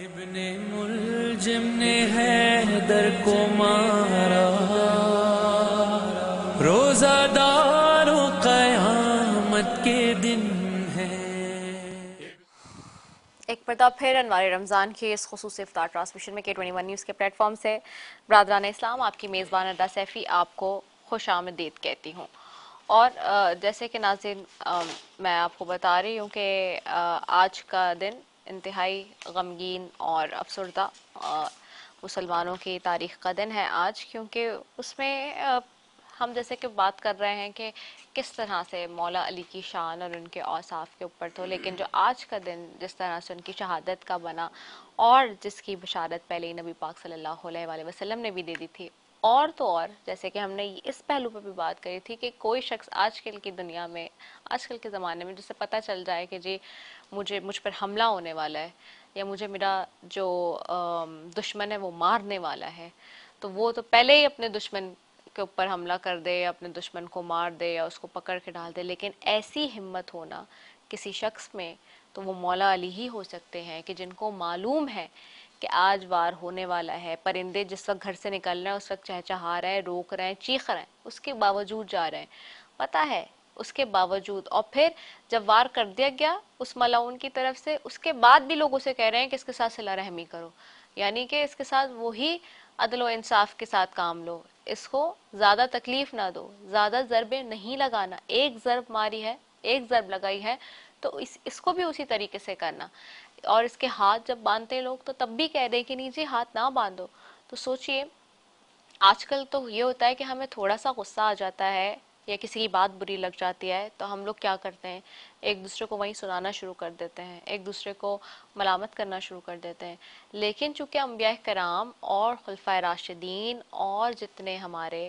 इब्ने मुलजिम ने हैदर को मारा रोजादारों कयामत के दिन है एक मरतब तो फिर अनवार रमज़ान के इस खसूस इफ्तार ट्रांसमिशन में के ट्वेंटी वन न्यूज़ के प्लेटफॉर्म से बरदरान इस्लाम आपकी मेज़बान अदा सैफी आपको खुश आमदीद कहती हूँ और जैसे कि नाजिन मैं आपको बता रही हूँ कि आज का दिन इंतहाई गमगीन और अफसरदा मुसलमानों की तारीख का दिन है आज क्योंकि उसमें हम जैसे कि बात कर रहे हैं कि किस तरह से मौला अली की शान और उनके औसाफ के ऊपर तो लेकिन जो आज का दिन जिस तरह से उनकी शहादत का बना और जिसकी बशारत पहले ही नबी पाक सल्लल्लाहु अलैहि वसल्लम ने भी दे दी थी और तो और जैसे कि हमने इस पहलू पर भी बात करी थी कि कोई शख्स आजकल की दुनिया में आजकल के ज़माने में जिससे पता चल जाए कि जी मुझे मुझ पर हमला होने वाला है या मुझे मेरा जो दुश्मन है वो मारने वाला है तो वो तो पहले ही अपने दुश्मन के ऊपर हमला कर दे या अपने दुश्मन को मार दे या उसको पकड़ के डाल दे लेकिन ऐसी हिम्मत होना किसी शख्स में तो वो मौला अली ही हो सकते हैं कि जिनको मालूम है कि आज वार होने वाला है परिंदे जिस वक्त घर से निकल रहे हैं उस वक्त चहचहा रहे हैं रोक रहे हैं चीख रहे हैं उसके बावजूद जा रहे हैं पता है उसके बावजूद और फिर जब वार कर दिया गया उस मलाउन की तरफ से उसके बाद भी लोग उसे कह रहे हैं कि इसके साथ सिला रहमी करो यानी कि इसके साथ वही अदल इंसाफ के साथ काम लो इसको ज़्यादा तकलीफ ना दो ज़्यादा ज़रबे नहीं लगाना एक ज़रब मारी है एक ज़रब लगाई है तो इस इसको भी उसी तरीके से करना और इसके हाथ जब बांधते हैं लोग तो तब भी कह हैं कि नहीं जी हाथ ना बांधो तो सोचिए आजकल तो ये होता है कि हमें थोड़ा सा गुस्सा आ जाता है या किसी की बात बुरी लग जाती है तो हम लोग क्या करते हैं एक दूसरे को वहीं सुनाना शुरू कर देते हैं एक दूसरे को मलामत करना शुरू कर देते हैं लेकिन चूँकि अम्बिया कराम और खुलफा राशिदीन और जितने हमारे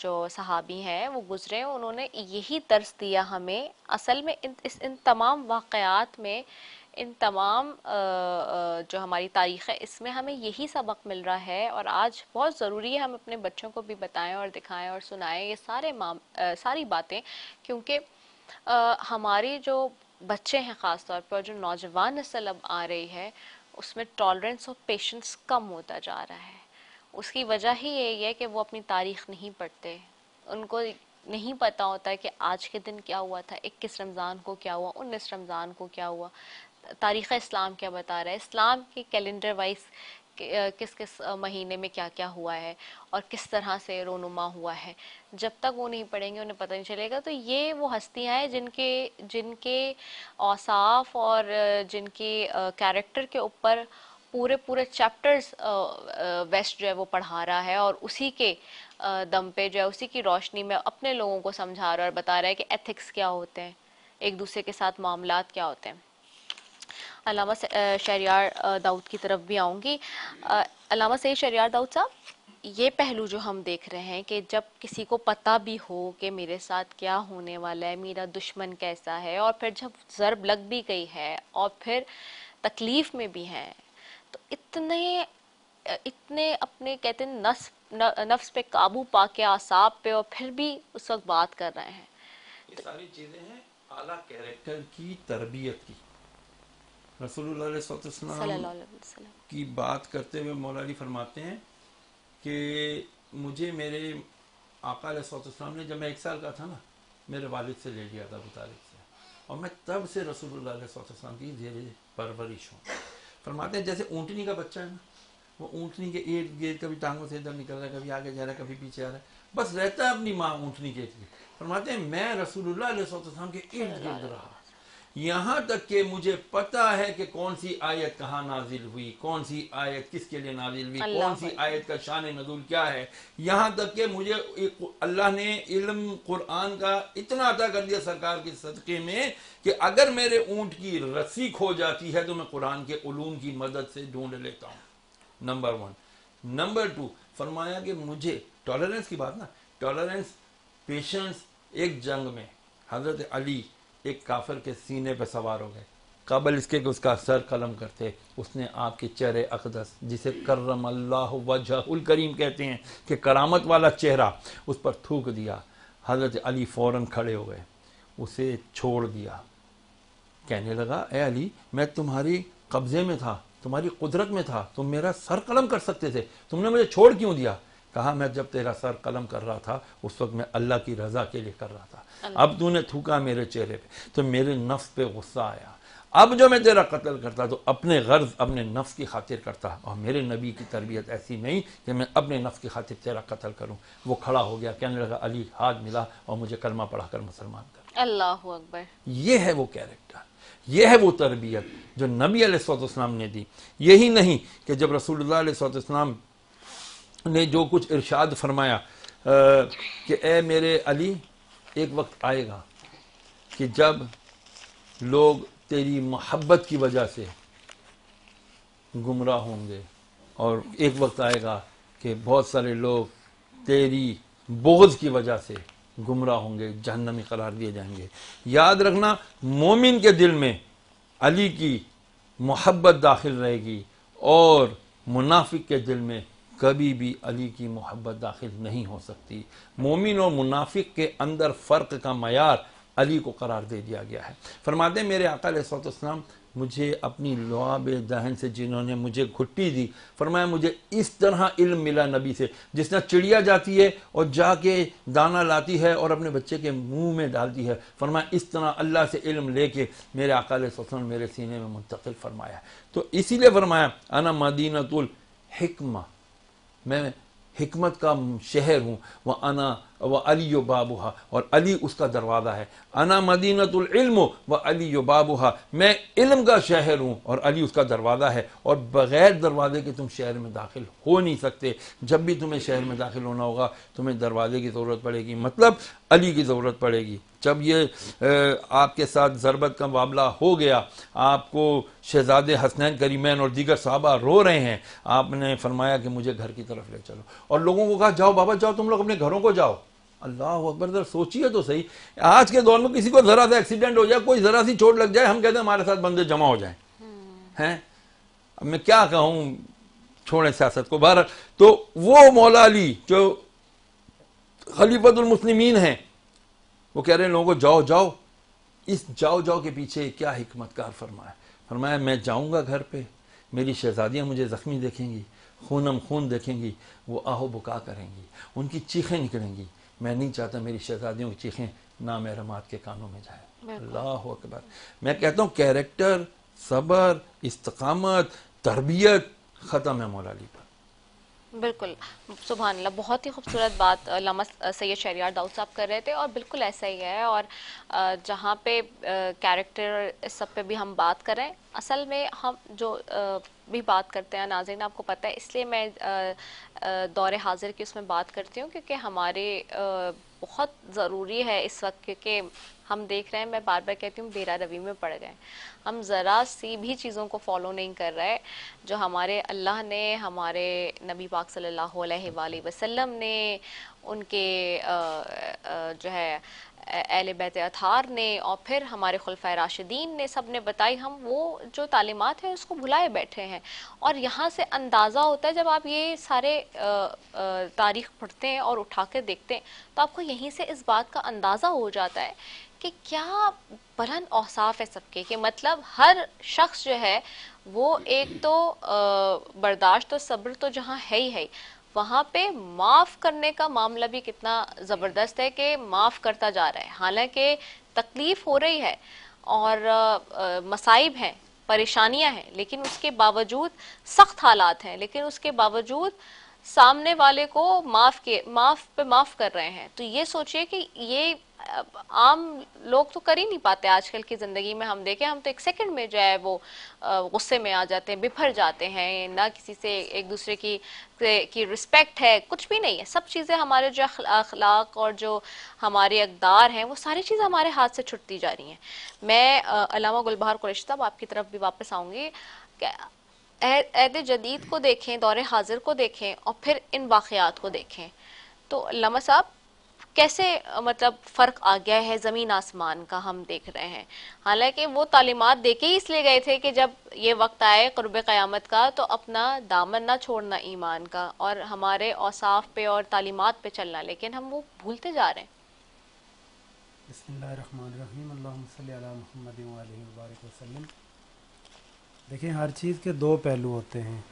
जो सहाबी हैं वो गुज़रे उन्होंने यही तर्ज दिया हमें असल में इन इस इन तमाम वाक़ात में इन तमाम जो हमारी तारीख़ है इसमें हमें यही सबक मिल रहा है और आज बहुत ज़रूरी है हम अपने बच्चों को भी बताएं और दिखाएं और सुनाएं ये सारे माम सारी बातें क्योंकि हमारे जो बच्चे हैं ख़ास तौर पर जो नौजवान नस्ल अब आ रही है उसमें टॉलरेंस और पेशेंस कम होता जा रहा है उसकी वजह ही यही है कि वो अपनी तारीख नहीं पढ़ते उनको नहीं पता होता है कि आज के दिन क्या हुआ था इक्कीस रमज़ान को क्या हुआ उन्नीस रमज़ान को क्या हुआ तारीख़ इस्लाम क्या बता रहा है इस्लाम के कैलेंडर वाइज किस किस महीने में क्या क्या हुआ है और किस तरह से रोनुमा हुआ है जब तक वो नहीं पढ़ेंगे उन्हें पता नहीं चलेगा तो ये वो हस्तियाँ हैं जिनके जिनके औसाफ और जिनके कैरेक्टर के ऊपर पूरे पूरे चैप्टर्स वेस्ट जो है वो पढ़ा रहा है और उसी के दम पे जो है उसी की रोशनी में अपने लोगों को समझा रहा है और बता रहा है कि एथिक्स क्या होते हैं एक दूसरे के साथ मामला क्या होते हैं अलामा शरियार दाऊद की तरफ भी आऊँगी अलामा सही शरियार दाऊद साहब ये पहलू जो हम देख रहे हैं कि जब किसी को पता भी हो कि मेरे साथ क्या होने वाला है मेरा दुश्मन कैसा है और फिर जब ज़रब लग भी गई है और फिर तकलीफ़ में भी हैं तो इतने इतने अपने कहते हैं नस नफ्स पे काबू पा के आसाब पे और फिर भी उस वक्त बात कर रहे हैं ये तो, सारी चीज़ें हैं आला कैरेक्टर की तरबियत की रसोल्ला की बात करते हुए मौलानी फरमाते हैं कि मुझे मेरे आका सलाम ने जब मैं एक साल का था ना मेरे वालिद से ले लिया था अबू तारिक से और मैं तब से रसूल की जेर परवरिश हूँ फरमाते हैं जैसे ऊँटनी का बच्चा है ना वो ऊँटनी के इर्द गिर्द कभी टांगों से इधर निकल रहा है कभी आगे जा रहा है कभी पीछे आ रहा है बस रहता है अपनी माँ ऊँटनी के इर्द फरमाते हैं मैं रसूल रसोल्लाम के इर्द गिर्द रहा यहां तक के मुझे पता है कि कौन सी आयत कहा नाजिल हुई कौन सी आयत किसके लिए नाजिल हुई कौन सी आयत का शान नजूल क्या है यहां तक के मुझे अल्लाह ने इलम कुरान का इतना अदा कर दिया सरकार के सदक़े में कि अगर मेरे ऊंट की रस्सी खो जाती है तो मैं कुरान के उलूम की मदद से ढूंढ लेता हूँ नंबर वन नंबर टू फरमाया कि मुझे टॉलरेंस की बात ना टॉलरेंस पेशेंस एक जंग में हजरत अली एक काफिर के सीने पर सवार हो गए कबल इसके कि उसका सर कलम करते उसने आपके चेहरे अकदस जिसे करम अल्लाह वजहुल करीम कहते हैं कि करामत वाला चेहरा उस पर थूक दिया हजरत अली फ़ौर खड़े हो गए उसे छोड़ दिया कहने लगा ए अली मैं तुम्हारी कब्ज़े में था तुम्हारी कुदरत में था तुम मेरा सर कलम कर सकते थे तुमने मुझे छोड़ क्यों दिया कहा मैं जब तेरा सर कलम कर रहा था उस वक्त मैं अल्लाह की रजा के लिए कर रहा था अब तूने थूका मेरे चेहरे पे तो मेरे नफ्स पे गुस्सा आया अब जो मैं तेरा कत्ल करता तो अपने गर्ज अपने नफ्स की खातिर करता और मेरे नबी की तरबियत ऐसी नहीं कि मैं अपने नफ्स की खातिर तेरा कत्ल करूँ वो खड़ा हो गया कहने लगा अली हाथ मिला और मुझे कलमा कर मुसलमान कर अल्लाह अकबर ये है वो कैरेक्टर यह है वो तरबियत जो नबी अलैहिस्सलाम ने दी यही नहीं कि जब रसूलुल्लाह अलैहिस्सलाम ने जो कुछ इर्शाद फरमाया कि ए मेरे अली एक वक्त आएगा कि जब लोग तेरी मोहब्बत की वजह से गुमराह होंगे और एक वक्त आएगा कि बहुत सारे लोग तेरी बोझ की वजह से गुमराह होंगे जहनमी करार दिए जाएंगे याद रखना मोमिन के दिल में अली की मोहब्बत दाखिल रहेगी और मुनाफिक के दिल में कभी भी अली की मोहब्बत दाखिल नहीं हो सकती मोमिन और मुनाफिक के अंदर फ़र्क का मैार अली को करार दे दिया गया है फरमाते मेरे अकाल सौतम मुझे अपनी लुआब दहन से जिन्होंने मुझे घुट्टी दी फरमाया मुझे इस तरह इल्म मिला नबी से जिस तरह चिड़िया जाती है और जाके दाना लाती है और अपने बच्चे के मुंह में डालती है फरमाया इस तरह अल्लाह से इल्म लेके मेरे अकाल सौतम मेरे सीने में मुंतकिल फरमाया तो इसीलिए फरमाया अना मदीनतुल हिकमा मैं हमत का शहर हूँ वह अना व अली बाबुहा और अली उसका दरवाज़ा है अना मदीनतम व अली बाबुहा मैं इल्म का शहर हूँ और अली उसका दरवाज़ा है और बग़ैर दरवाजे के तुम शहर में दाखिल हो नहीं सकते जब भी तुम्हें शहर में दाखिल होना होगा तुम्हें दरवाजे की ज़रूरत पड़ेगी मतलब अली की ज़रूरत पड़ेगी जब ये आपके साथ ज़रबत का मामला हो गया आपको शहजादे हसनैन करीमैन और दीगर साहबा रो रहे हैं आपने फरमाया कि मुझे घर की तरफ ले चलो और लोगों को कहा जाओ बाबा जाओ तुम लोग अपने घरों को जाओ अल्लाह अकबर जरा सोचिए तो सही आज के दौर में किसी को ज़रा सा एक्सीडेंट हो जाए कोई ज़रा सी चोट लग जाए हम कहते हैं हमारे साथ बंदे जमा हो जाए हम्म। हैं अब मैं क्या कहूँ छोड़े सियासत को बहर तो वो मौला अली जो खलीफतमसलिमीन हैं वो कह रहे हैं लोगों जाओ जाओ इस जाओ जाओ के पीछे क्या हमतकार फरमाया फरमाया मैं जाऊँगा घर पर मेरी शहजादियाँ मुझे ज़ख्मी देखेंगी खूनम खून देखेंगी वो आहो बुका करेंगी उनकी चीखें निकलेंगी मैं नहीं चाहता मेरी शहजादियों की चीखें ना महरमात के कानों में जाए अल्लाह अकबर मैं कहता हूँ कैरेक्टर सबर इस्तकामत तरबियत ख़त्म है मौलाली पर बिल्कुल सुबह अल्लाह बहुत ही खूबसूरत बात लामा सैयद शहरियार दाऊद साहब कर रहे थे और बिल्कुल ऐसा ही है और जहाँ पे कैरेक्टर इस सब पे भी हम बात करें असल में हम जो भी बात करते हैं नाजरन आपको पता है इसलिए मैं दौरे हाजिर की उसमें बात करती हूँ क्योंकि हमारे बहुत ज़रूरी है इस वक्त क्योंकि हम देख रहे हैं मैं बार बार कहती हूँ बेरा रवि में पड़ गए हम ज़रा सी भी चीज़ों को फॉलो नहीं कर रहे जो हमारे अल्लाह ने हमारे नबी पाक सल्लल्लाहु अलैहि वसल्लम ने उनके जो है अहल बैत अथार ने और फिर हमारे खुलफा राशिदीन ने सब ने बताई हम वो जो तालीमत हैं उसको भुलाए बैठे हैं और यहाँ से अंदाज़ा होता है जब आप ये सारे तारीख पढ़ते हैं और उठा कर देखते हैं तो आपको यहीं से इस बात का अंदाज़ा हो जाता है कि क्या बलन औसाफ है सबके कि मतलब हर शख्स जो है वो एक तो बर्दाश्त और सब्र तो जहाँ है ही है वहाँ पे माफ करने का मामला भी कितना ज़बरदस्त है कि माफ करता जा रहा है हालांकि तकलीफ हो रही है और मसाइब हैं परेशानियां हैं लेकिन उसके बावजूद सख्त हालात हैं लेकिन उसके बावजूद सामने वाले को माफ के माफ पे माफ कर रहे हैं तो ये सोचिए कि ये आम लोग तो कर ही नहीं पाते आजकल की ज़िंदगी में हम देखें हम तो एक सेकंड में जो है वो गुस्से में आ जाते हैं बिफर जाते हैं ना किसी से एक दूसरे की की रिस्पेक्ट है कुछ भी नहीं है सब चीज़ें हमारे जो अखलाक और जो हमारे अकदार हैं वो सारी चीज़ें हमारे हाथ से छुटती जा रही हैं मैं अलामा गुलबहार कुरैशतब आपकी तरफ भी वापस आऊँगी अहद जदीद को देखें दौरे हाजिर को देखें और फिर इन वाक़ात को देखें तो लामा साहब कैसे मतलब फ़र्क आ गया है ज़मीन आसमान का हम देख रहे हैं हालांकि वो तालीमत दे के ही इसलिए गए थे कि जब ये वक्त आए क़ुरब क़्यामत का तो अपना दामन ना छोड़ना ईमान का और हमारे औसाफ पे और तालीमत पे चलना लेकिन हम वो भूलते जा रहे हैं देखिए हर चीज़ के दो पहलू होते हैं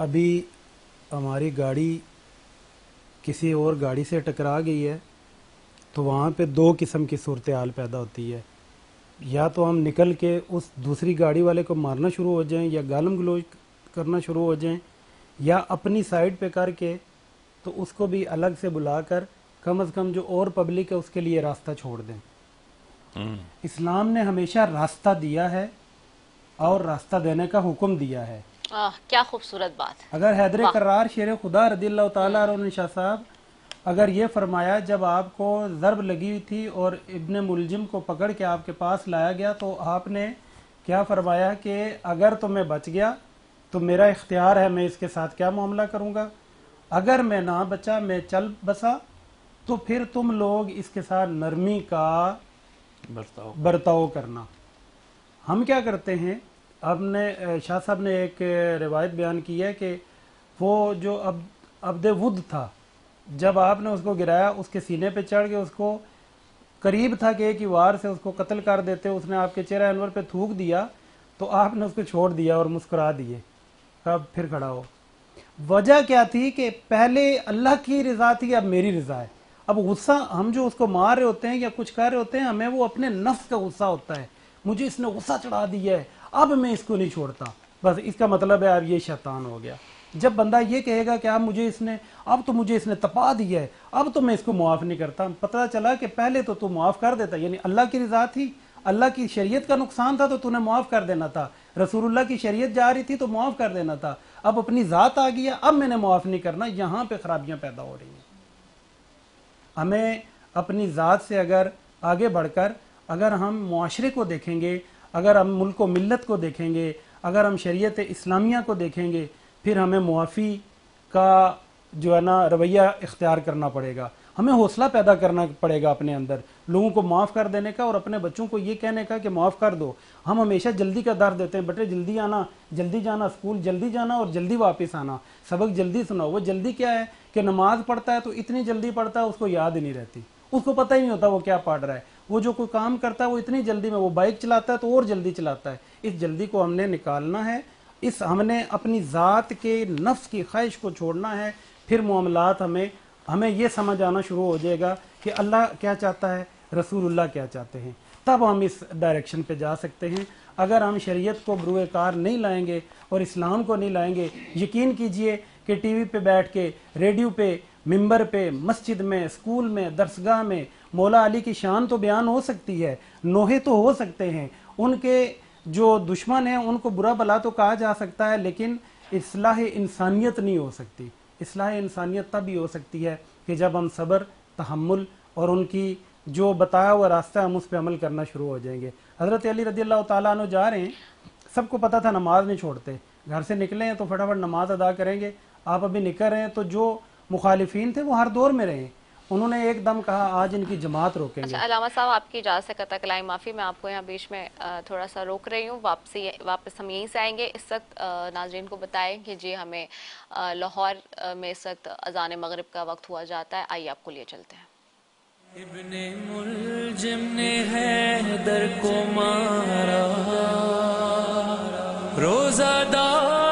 अभी हमारी गाड़ी किसी और गाड़ी से टकरा गई है तो वहाँ पे दो किस्म की सूरत हाल पैदा होती है या तो हम निकल के उस दूसरी गाड़ी वाले को मारना शुरू हो जाएं या गालम गलोज करना शुरू हो जाएं या अपनी साइड पे करके तो उसको भी अलग से बुलाकर कम अज़ कम जो और पब्लिक है उसके लिए रास्ता छोड़ दें हम्म। इस्लाम ने हमेशा रास्ता दिया है और रास्ता देने का हुक्म दिया है क्या खूबसूरत बात अगर हैदर करार शेर खुदा रदील्ला तशाह हम्म। साहब अगर ये फरमाया जब आपको ज़रब लगी हुई थी और इबन मुलजिम को पकड़ के आपके पास लाया गया तो आपने क्या फरमाया कि अगर तो मैं बच गया तो मेरा इख्तियार है मैं इसके साथ क्या मामला करूँगा अगर मैं ना बचा मैं चल बसा तो फिर तुम लोग इसके साथ नरमी का बर्ताव बर्ताव करना हम क्या करते हैं आपने शाह साहब ने एक रिवायत बयान की है कि वो जो अब अब्द वुद था जब आपने उसको गिराया उसके सीने पे चढ़ के उसको करीब था कि एक ही वार से उसको कत्ल कर देते उसने आपके चेहरा अनवर पे थूक दिया तो आपने उसको छोड़ दिया और मुस्कुरा दिए अब फिर खड़ा हो वजह क्या थी कि पहले अल्लाह की रजा थी अब मेरी रजा है अब गुस्सा हम जो उसको मार रहे होते हैं या कुछ कर रहे होते हैं हमें वो अपने नफ्स का गुस्सा होता है मुझे इसने गुस्सा चढ़ा दिया है अब मैं इसको नहीं छोड़ता बस इसका मतलब है अब ये शैतान हो गया जब बंदा ये कहेगा कि अब मुझे इसने अब तो मुझे इसने तपा दिया है अब तो मैं इसको मुआफ़ नहीं करता पता चला कि पहले तो तू मुआफ़ कर देता यानी अल्लाह की रजा थी अल्लाह की शरीयत का नुकसान था तो तूने मुआफ़ कर देना था रसूलुल्लाह की शरीयत जा रही थी तो मुआफ़ कर देना था अब अपनी ज़ात आ गई है अब मैंने मुआफ़ नहीं करना यहाँ पर ख़राबियाँ पैदा हो रही हैं हमें अपनी ज़ात से अगर आगे बढ़कर अगर हम माशरे को देखेंगे अगर हम मुल्क मिलत को देखेंगे अगर हम शरीत इस्लामिया को देखेंगे फिर हमें मुआफ़ी का जो है ना रवैया इख्तियार करना पड़ेगा हमें हौसला पैदा करना पड़ेगा अपने अंदर लोगों को माफ़ कर देने का और अपने बच्चों को ये कहने का कि माफ़ कर दो हम हमेशा जल्दी का दर देते हैं बटे जल्दी आना जल्दी जाना स्कूल जल्दी जाना और जल्दी वापस आना सबक जल्दी सुनाओ वो जल्दी क्या है कि नमाज पढ़ता है तो इतनी जल्दी पढ़ता है उसको याद ही नहीं रहती उसको पता ही नहीं होता वो क्या पढ़ रहा है वो जो कोई काम करता है वो इतनी जल्दी में वो बाइक चलाता है तो और जल्दी चलाता है इस जल्दी को हमने निकालना है इस हमने अपनी ज़ात के नफ्स की ख्वाहिश को छोड़ना है फिर मामलात हमें हमें ये समझ आना शुरू हो जाएगा कि अल्लाह क्या चाहता है रसूलुल्लाह क्या चाहते हैं तब हम इस डायरेक्शन पे जा सकते हैं अगर हम शरीयत को बरूकार नहीं लाएंगे और इस्लाम को नहीं लाएंगे यकीन कीजिए कि टीवी पे बैठ के रेडियो पे मिंबर पे मस्जिद में स्कूल में दरसगाह में मौला अली की शान तो बयान हो सकती है नोहे तो हो सकते हैं उनके जो दुश्मन हैं उनको बुरा भला तो कहा जा सकता है लेकिन असलाह इंसानियत नहीं हो सकती असलाह इंसानियत तब ही हो सकती है कि जब हम सब्र तहमुल और उनकी जो बताया हुआ रास्ता हम उस पर अमल करना शुरू हो जाएंगे हज़रत अली रजी अल्लाह तु जा रहे हैं सबको पता था नमाज नहीं छोड़ते घर से निकले हैं तो फटाफट नमाज अदा करेंगे आप अभी निकल रहे हैं तो जो मुखालिफिन थे वो हर दौर में रहे उन्होंने एक दम कहा आज इनकी जमात रोकेंगे अच्छा अलामा साहब आपकी इजाज़त कता कलाई माफ़ी मैं आपको यहाँ बीच में थोड़ा सा रोक रही हूँ वापसी वापस हम यहीं से आएंगे इस वक्त नाजरीन को बताएं कि जी हमें लाहौर में इस वक्त अजान मगरब का वक्त हुआ जाता है आइए आपको लिए चलते हैं इब्ने मुलजिम ने हैदर को मारा रोजादार